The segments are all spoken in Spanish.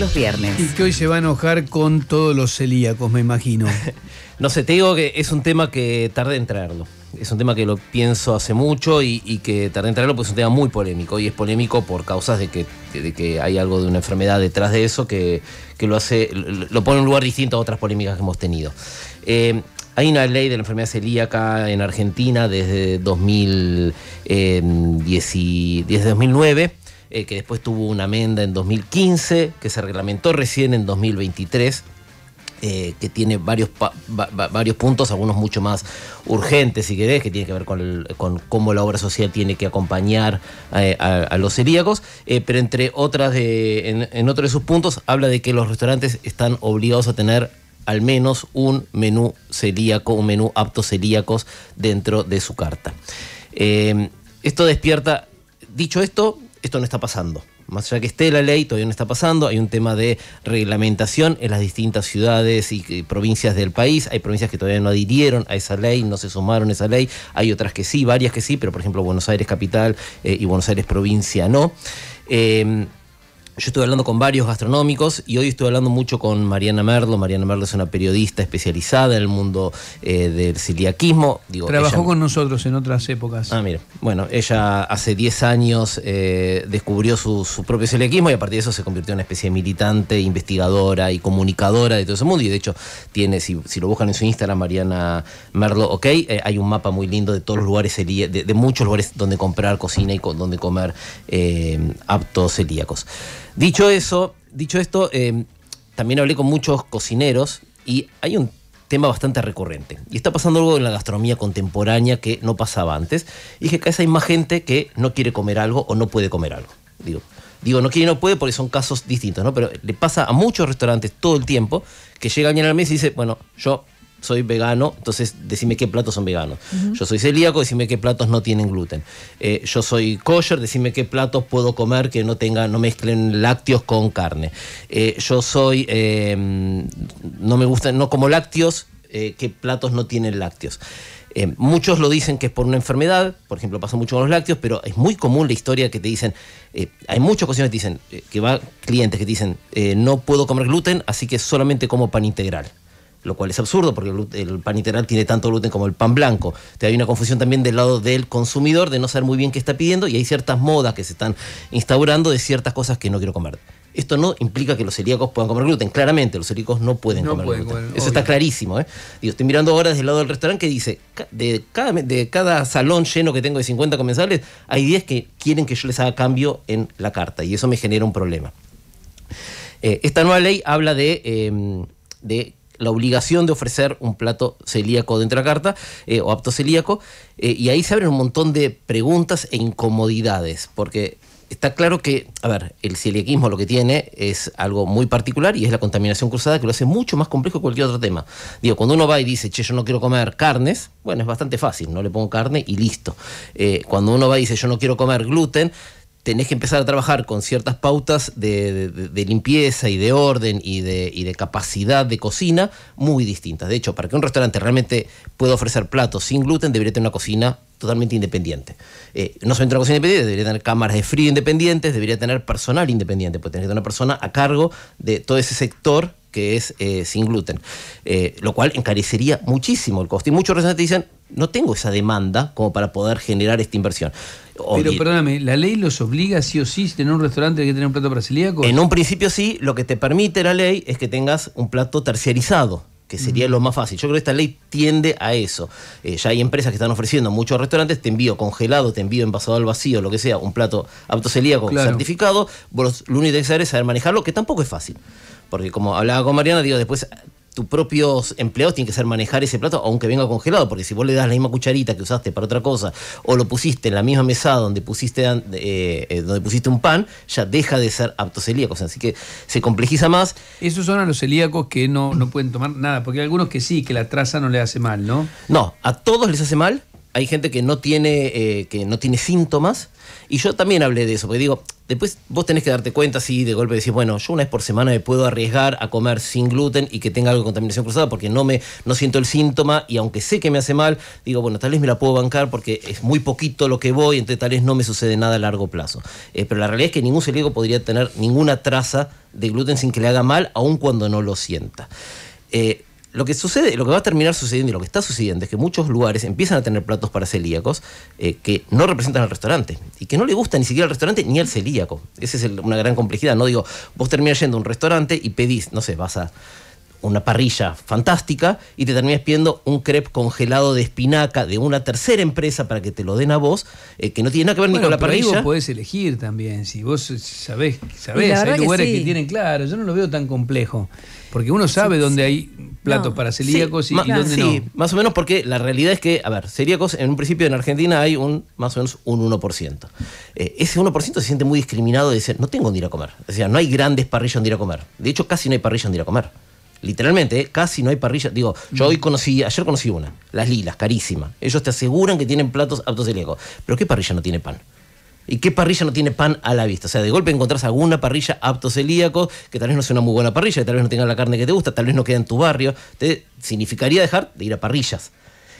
los viernes. Y que hoy se va a enojar con todos los celíacos, me imagino. no sé, te digo que es un tema que tarde en traerlo. Es un tema que lo pienso hace mucho y, que tarde en traerlo porque es un tema muy polémico. Y es polémico por causas de que, de que hay algo de una enfermedad detrás de eso que, que lo hace. lo pone en un lugar distinto a otras polémicas que hemos tenido. Eh, hay una ley de la enfermedad celíaca en Argentina desde eh, desde 2009 eh, que después tuvo una amenda en 2015, que se reglamentó recién en 2023. Eh, que tiene varios, varios puntos, algunos mucho más urgentes, si querés, que tiene que ver con, cómo la obra social tiene que acompañar eh, a, los celíacos, pero entre otras en, en otro de sus puntos habla de que los restaurantes están obligados a tener al menos un menú celíaco, un menú apto celíacos dentro de su carta. esto despierta, dicho esto, esto no está pasando. Más allá que esté la ley, todavía no está pasando. Hay un tema de reglamentación en las distintas ciudades y eh, provincias del país. Hay provincias que todavía no adhirieron a esa ley, no se sumaron a esa ley. Hay otras que sí, varias que sí, pero por ejemplo Buenos Aires capital eh, y Buenos Aires provincia no. Em, yo estuve hablando con varios gastronómicos y hoy estuve hablando mucho con Mariana Merlo. Mariana Merlo es una periodista especializada en el mundo eh, del celiaquismo. Trabajó con nosotros en otras épocas. Ah, mira. Bueno, ella hace 10 años eh, descubrió su, propio celiaquismo y a partir de eso se convirtió en una especie de militante, investigadora y comunicadora de todo ese mundo. Y de hecho, tiene, si, lo buscan en su Instagram, Mariana Merlo, ok, eh, hay un mapa muy lindo de todos los lugares, de, muchos lugares donde comprar cocina y donde comer aptos celíacos. Dicho eso, dicho esto, em, también hablé con muchos cocineros y hay un tema bastante recurrente. Y está pasando algo en la gastronomía contemporánea que no pasaba antes. Y que cada vez hay más gente que no quiere comer algo o no puede comer algo. Digo, digo no quiere y no puede porque son casos distintos, ¿no? Pero le pasa a muchos restaurantes todo el tiempo que llega alguien al mes y dice, bueno, yo soy vegano, entonces decime qué platos son veganos. Yo soy celíaco, decime qué platos no tienen gluten. Eh, yo soy kosher, decime qué platos puedo comer que no tengan, no mezclen lácteos con carne. Eh, yo soy, em, no me gustan, no como lácteos, eh, qué platos no tienen lácteos. muchos lo dicen que es por una enfermedad, por ejemplo, pasa mucho con los lácteos, pero es muy común la historia que te dicen, hay muchas ocasiones que dicen, que va clientes que te dicen, no puedo comer gluten, así que solamente como pan integral lo cual es absurdo porque el, pan integral tiene tanto gluten como el pan blanco. Te hay una confusión también del lado del consumidor de no saber muy bien qué está pidiendo y hay ciertas modas que se están instaurando de ciertas cosas que no quiero comer. Esto no implica que los celíacos puedan comer gluten. Claramente, los celíacos no pueden comer gluten. Eso está clarísimo. ¿eh? estoy mirando ahora desde el lado del restaurante que dice, de cada, de cada salón lleno que tengo de 50 comensales, hay 10 que quieren que yo les haga cambio en la carta y eso me genera un problema. Eh, esta nueva ley habla de em, la obligación de ofrecer un plato celíaco dentro de la carta eh, o apto celíaco. Eh, y ahí se abren un montón de preguntas e incomodidades, porque está claro que, a ver, el celiaquismo lo que tiene es algo muy particular y es la contaminación cruzada que lo hace mucho más complejo que cualquier otro tema. Digo, cuando uno va y dice, che, yo no quiero comer carnes, bueno, es bastante fácil, no le pongo carne y listo. Eh, cuando uno va y dice, yo no quiero comer gluten, tenés que empezar a trabajar con ciertas pautas de, limpieza y de orden y de, capacidad de cocina muy distintas. De hecho, para que un restaurante realmente pueda ofrecer platos sin gluten, debería tener una cocina totalmente independiente. Eh, no solamente una cocina independiente, debería tener cámaras de frío independientes, debería tener personal independiente, Puede tener una persona a cargo de todo ese sector que es eh, sin gluten, eh, lo cual encarecería muchísimo el costo. Y muchos restaurantes dicen, no tengo esa demanda como para poder generar esta inversión. Pero perdóname, ¿la ley los obliga sí o sí si tener un restaurante que tener un plato brasileño? En un principio sí, lo que te permite la ley es que tengas un plato terciarizado que sería lo más fácil. Yo creo que esta ley tiende a eso. Eh, ya hay empresas que están ofreciendo muchos restaurantes, te envío congelado, te envío envasado al vacío, lo que sea, un plato apto celíaco certificado. los lo único que tenés que saber es saber manejarlo, que tampoco es fácil. Porque como hablaba con Mariana, digo, después tus propios empleados tienen que ser manejar ese plato, aunque venga congelado, porque si vos le das la misma cucharita que usaste para otra cosa, o lo pusiste en la misma mesa donde pusiste, eh, eh, donde pusiste un pan, ya deja de ser apto celíaco. así que se complejiza más. Esos son a los celíacos que no, no pueden tomar nada, porque hay algunos que sí, que la traza no le hace mal, ¿no? No, a todos les hace mal, hay gente que no tiene, eh, que no tiene síntomas. Y yo también hablé de eso, porque digo, después vos tenés que darte cuenta si de golpe decís, bueno, yo una vez por semana me puedo arriesgar a comer sin gluten y que tenga algo de contaminación cruzada porque no me no siento el síntoma y aunque sé que me hace mal, digo, bueno, tal vez me la puedo bancar porque es muy poquito lo que voy, entonces tal vez no me sucede nada a largo plazo. Eh, pero la realidad es que ningún celíaco podría tener ninguna traza de gluten sin que le haga mal, aun cuando no lo sienta. Eh, lo que sucede, lo que va a terminar sucediendo y lo que está sucediendo es que muchos lugares empiezan a tener platos para celíacos eh, que no representan al restaurante y que no le gusta ni siquiera al restaurante ni al celíaco. Esa es una gran complejidad. No digo, vos terminás yendo a un restaurante y pedís, no sé, vas a una parrilla fantástica y te terminas pidiendo un crepe congelado de espinaca de una tercera empresa para que te lo den a vos, eh, que no tiene nada que ver ni con la parrilla. podés elegir también, si vos eh, sabés, sabés hay lugares que, tienen claro, yo no lo veo tan complejo, porque uno sabe dónde hay platos para celíacos y, dónde no. más o menos porque la realidad es que, a ver, celíacos en un principio en Argentina hay un más o menos un 1%. Eh, ese 1% se siente muy discriminado de decir, no tengo un ir a comer. O sea, no hay grandes parrillas donde ir a comer. De hecho, casi no hay parrilla donde ir a comer literalmente, casi no hay parrilla. Digo, yo hoy conocí, ayer conocí una, las lilas, carísima. Ellos te aseguran que tienen platos aptos de Pero ¿qué parrilla no tiene pan? ¿Y qué parrilla no tiene pan a la vista? O sea, de golpe encontrás alguna parrilla apto celíaco, que tal vez no sea una muy buena parrilla, que tal vez no tenga la carne que te gusta, tal vez no queda en tu barrio. Te significaría dejar de ir a parrillas.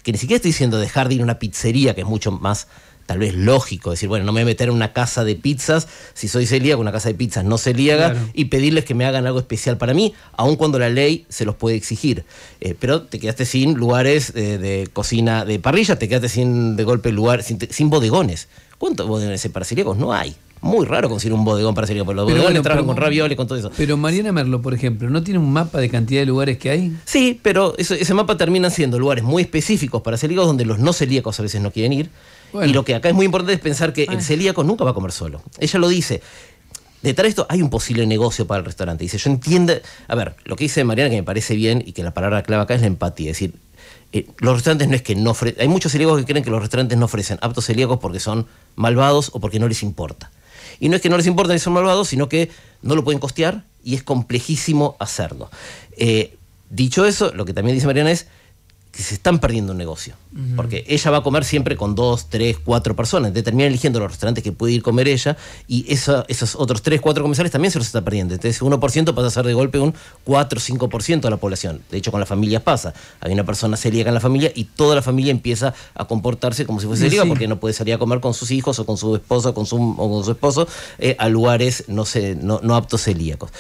Que ni siquiera estoy diciendo dejar de ir a una pizzería, que es mucho más tal vez lógico, decir, bueno, no me voy a meter en una casa de pizzas, si soy celíaco, una casa de pizzas no celíaca, y pedirles que me hagan algo especial para mí, aun cuando la ley se los puede exigir. Eh, pero te quedaste sin lugares eh, de cocina de parrilla, te quedaste sin de golpe lugar, sin, bodegones. ¿Cuántos bodegones para celíacos no hay? Muy raro conseguir un bodegón para celíacos, pero los bodegones con ravioles, con todo eso. Pero Mariana Merlo, por ejemplo, ¿no tiene un mapa de cantidad de lugares que hay? Sí, pero ese mapa termina siendo lugares muy específicos para celíacos donde los no celíacos a veces no quieren ir y lo que acá es muy importante es pensar que ah. el celíaco nunca va a comer solo. Ella lo dice. Detrás de esto hay un posible negocio para el restaurante. Dice, yo entiendo, a ver, lo que dice Mariana que me parece bien y que la palabra clave acá es la empatía. Es decir, eh, los restaurantes no es que no ofrecen, hay muchos celíacos que creen que los restaurantes no ofrecen aptos celíacos porque son malvados o porque no les importa. Y no es que no les importa ni son malvados, sino que no lo pueden costear y es complejísimo hacerlo. Eh, dicho eso, lo que también dice Mariana es, que se están perdiendo un negocio. Porque ella va a comer siempre con dos, tres, cuatro personas. determina eligiendo los restaurantes que puede ir comer ella y esa, esos otros tres, cuatro comensales también se los está perdiendo. Entonces, 1% pasa a ser de golpe un 4, 5% de la población. De hecho, con las familias pasa. Hay una persona celíaca en la familia y toda la familia empieza a comportarse como si fuese celíaca porque no puede salir a comer con sus hijos o con su esposa con su, o con su esposo eh, a lugares no, sé, no, no aptos celíacos.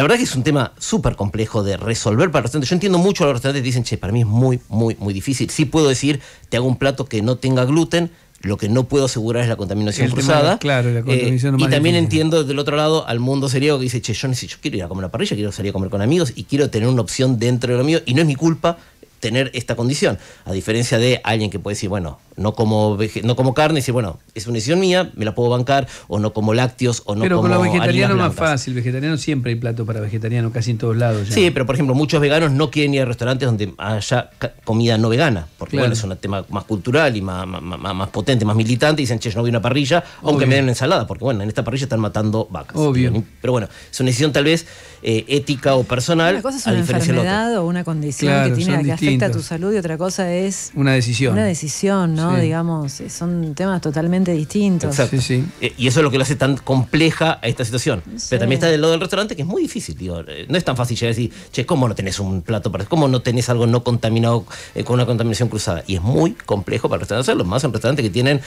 La verdad que es un tema súper complejo de resolver para los restaurantes. Yo entiendo mucho a los restaurantes que dicen, che, para mí es muy, muy, muy difícil. Sí puedo decir, te hago un plato que no tenga gluten, lo que no puedo asegurar es la contaminación cruzada. claro, la eh, contaminación Y también entiendo del otro lado al mundo serio que dice, che, yo, necesito, yo quiero ir a comer a la parrilla, quiero salir a comer con amigos y quiero tener una opción dentro de lo mío y no es mi culpa tener esta condición. A diferencia de alguien que puede decir, bueno, no como, no como carne, y bueno, es una decisión mía, me la puedo bancar, o no como lácteos, o no pero como Pero con vegetariano más fácil, vegetariano siempre hay plato para vegetariano, casi en todos lados. Sí, pero por ejemplo, muchos veganos no quieren ir a restaurantes donde haya comida no vegana, porque bueno, es un tema más cultural y más, más, potente, más militante, y dicen, che, yo no voy a una parrilla, aunque me den una ensalada, porque bueno, en esta parrilla están matando vacas. Obvio. Pero bueno, es una decisión tal vez eh, ética o personal. Una cosa es una enfermedad o una condición que tiene que afecta a tu salud, y otra cosa es... Una decisión. Una decisión, ¿no? Digamos, eh, son temas totalmente distintos. Eh, y eso es lo que lo hace tan compleja a esta situación. Pero también está del lado del restaurante, que es muy difícil, eh, No es tan fácil llegar a decir, che, ¿cómo no tenés un plato para cómo no tenés algo no contaminado con una contaminación cruzada? Y es muy complejo para el hacerlo, más en que tienen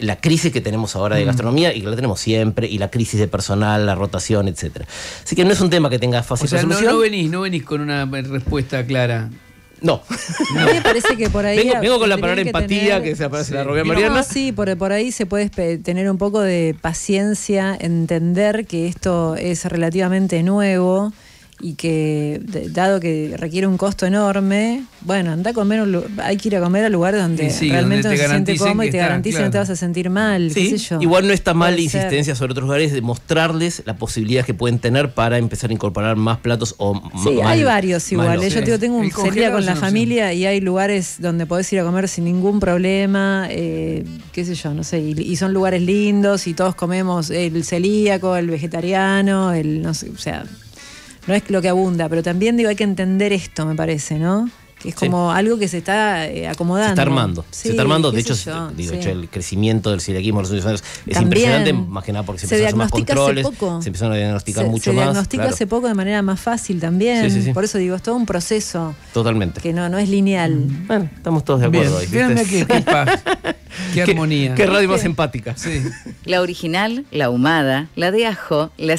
la crisis que tenemos ahora de mm. gastronomía y que la tenemos siempre, y la crisis de personal, la rotación, etcétera. Así que no es un tema que tenga fácil o no venís, no venís con una respuesta clara. No. mí me parece que por ahí. Vengo, vengo con la palabra empatía que se aparece la Rubia Mariana. sí, por, por ahí se puede tener un poco de paciencia, entender que esto es relativamente nuevo y que dado que requiere un costo enorme, bueno, anda a comer, hay que ir a comer a lugar donde realmente te no se siente cómodo y te garanticen que no te vas a sentir mal. Qué sé yo. Igual no está mal la insistencia sobre otros lugares de mostrarles las posibilidades que pueden tener para empezar a incorporar más platos o más... Sí, hay varios igual. ¿eh? Yo tengo un celia con la familia y hay lugares donde podés ir a comer sin ningún problema, eh, qué sé yo, no sé, y, y, son lugares lindos y todos comemos el celíaco, el vegetariano, el no sé, o sea, no es lo que abunda, pero también digo, hay que entender esto, me parece, ¿no? Que es como algo que se está acomodando. Eh, se está armando. se está armando. De hecho, digo, el crecimiento del siriaquismo en los últimos años es impresionante, más que nada porque se, empezaron a hacer más controles. Se empezaron a diagnosticar mucho más. Se diagnostica hace poco de manera más fácil también. Por eso digo, es todo un proceso. Totalmente. Que no, no es lineal. Mm. Bueno, estamos todos de acuerdo Bien. ahí. Qué, qué, paz, qué armonía. Qué, radio más empática. La original, la humada, la de ajo, la